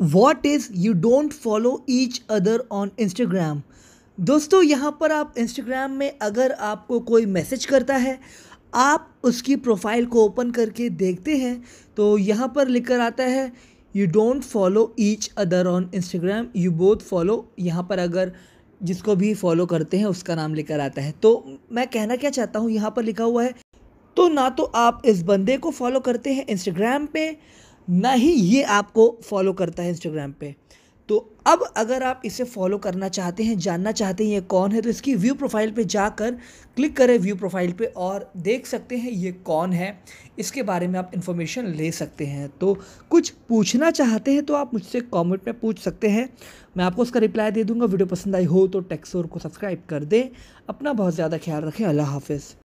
what is you don't follow each other on Instagram दोस्तों यहाँ पर आप इंस्टाग्राम में अगर आपको कोई मैसेज करता है आप उसकी प्रोफाइल को ओपन करके देखते हैं तो यहाँ पर लिख कर आता है you don't follow each other on Instagram you both follow यहाँ पर अगर जिसको भी फॉलो करते हैं उसका नाम लेकर आता है तो मैं कहना क्या चाहता हूँ यहाँ पर लिखा हुआ है तो ना तो आप इस बंदे को फॉलो करते हैं इंस्टाग्राम पे ना ही ये आपको फॉलो करता है इंस्टाग्राम पे तो अब अगर आप इसे फॉलो करना चाहते हैं जानना चाहते हैं ये कौन है तो इसकी व्यू प्रोफाइल पे जाकर क्लिक करें व्यू प्रोफाइल पे और देख सकते हैं ये कौन है इसके बारे में आप इन्फॉर्मेशन ले सकते हैं तो कुछ पूछना चाहते हैं तो आप मुझसे कमेंट में पूछ सकते हैं मैं आपको उसका रिप्लाई दे दूँगा वीडियो पसंद आई हो तो टेक्सोर को सब्सक्राइब कर दें अपना बहुत ज़्यादा ख्याल रखें अल्लाह हाफिज़